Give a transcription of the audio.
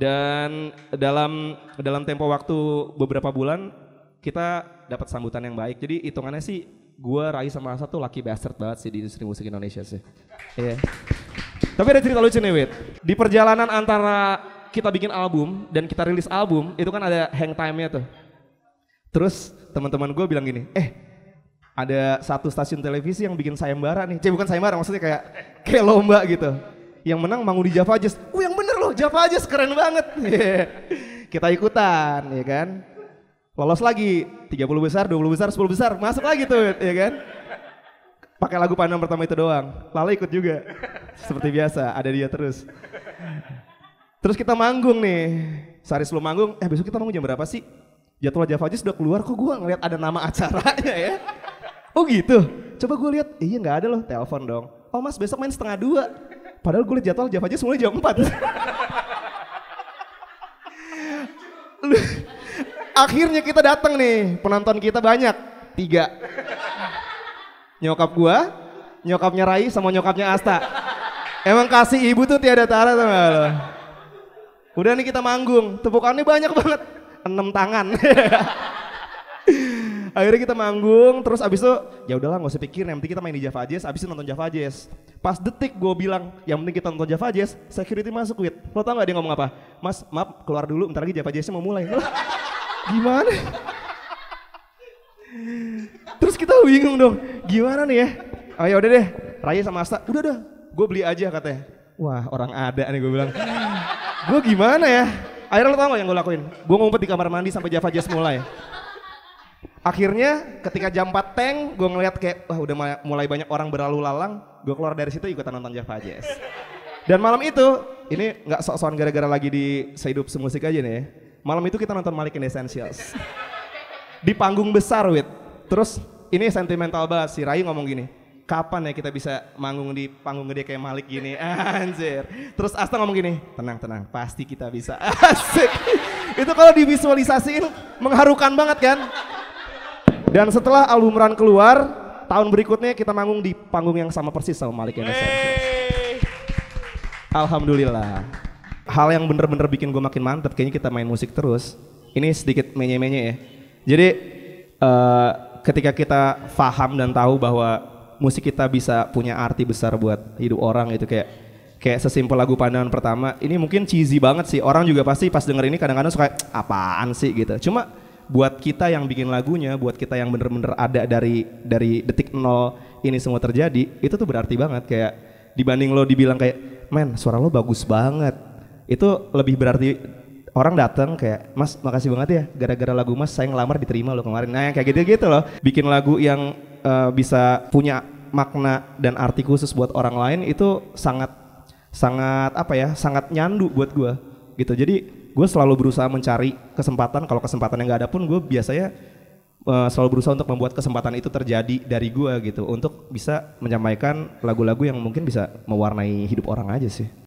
Dan dalam dalam tempo waktu beberapa bulan kita dapat sambutan yang baik. Jadi hitungannya sih gue Rai sama Asa tuh laki bastard banget sih di industri musik Indonesia sih. Iya. Yeah. Tapi ada cerita lucu nih Wit. Di perjalanan antara kita bikin album dan kita rilis album itu kan ada hang time-nya tuh. Terus teman-teman gue bilang gini, eh ada satu stasiun televisi yang bikin sayembara nih. Cek eh, bukan sayembara maksudnya kayak kayak lomba gitu yang menang di Java Jazz. Oh yang bener loh Java Jazz keren banget. Kita ikutan ya kan. Lolos lagi 30 besar, 20 besar, 10 besar, masuk lagi tuh ya kan. Pakai lagu pandang pertama itu doang. Lala ikut juga. Seperti biasa, ada dia terus. Terus kita manggung nih. Sehari sebelum manggung, eh besok kita manggung jam berapa sih? Jadwal Java Jazz udah keluar kok gue ngeliat ada nama acaranya ya. Oh gitu? Coba gue lihat, iya nggak ada loh, telepon dong. Oh mas besok main setengah dua. Padahal gue liat jadwal Java aja semuanya jam 4. akhirnya kita datang nih penonton kita banyak tiga nyokap gue, nyokapnya Rai sama nyokapnya Asta emang kasih ibu tuh tiada tara sama lo. udah nih kita manggung tepukannya banyak banget enam tangan akhirnya kita manggung terus abis itu ya udahlah nggak usah pikir nanti kita main di Java Jazz abis itu nonton Java Jazz pas detik gue bilang yang penting kita nonton Java Jazz security masuk wit lo tau gak dia ngomong apa mas maaf keluar dulu ntar lagi Java Jazznya mau mulai gimana terus kita bingung dong gimana nih ya oh ya udah deh Raya sama Asta udah udah gue beli aja katanya wah orang ada nih gue bilang gue gimana ya akhirnya lo tau gak yang gue lakuin gue ngumpet di kamar mandi sampai Java Jazz mulai akhirnya ketika jam 4 teng gue ngeliat kayak wah udah mulai banyak orang berlalu lalang gue keluar dari situ ikutan nonton Java Jazz dan malam itu ini nggak sok-sokan gara-gara lagi di sehidup semusik aja nih ya, malam itu kita nonton Malik in Essentials di panggung besar wit terus ini sentimental banget si Rai ngomong gini kapan ya kita bisa manggung di panggung gede kayak Malik gini anjir terus Asta ngomong gini tenang tenang pasti kita bisa asik itu kalau divisualisasiin mengharukan banget kan dan setelah album Run keluar, tahun berikutnya kita manggung di panggung yang sama persis sama Malik Enes. Alhamdulillah. Hal yang bener-bener bikin gue makin mantep, kayaknya kita main musik terus. Ini sedikit menye-menye ya. Jadi uh, ketika kita faham dan tahu bahwa musik kita bisa punya arti besar buat hidup orang itu kayak kayak sesimpel lagu pandangan pertama ini mungkin cheesy banget sih orang juga pasti pas denger ini kadang-kadang suka apaan sih gitu cuma buat kita yang bikin lagunya, buat kita yang bener-bener ada dari dari detik nol ini semua terjadi, itu tuh berarti banget kayak dibanding lo dibilang kayak, "Men, suara lo bagus banget." Itu lebih berarti orang datang kayak, "Mas, makasih banget ya gara-gara lagu Mas saya ngelamar diterima lo kemarin." Nah, yang kayak gitu-gitu loh. Bikin lagu yang uh, bisa punya makna dan arti khusus buat orang lain itu sangat sangat apa ya, sangat nyandu buat gua gitu. Jadi gue selalu berusaha mencari kesempatan kalau kesempatan yang nggak ada pun gue biasanya uh, selalu berusaha untuk membuat kesempatan itu terjadi dari gue gitu untuk bisa menyampaikan lagu-lagu yang mungkin bisa mewarnai hidup orang aja sih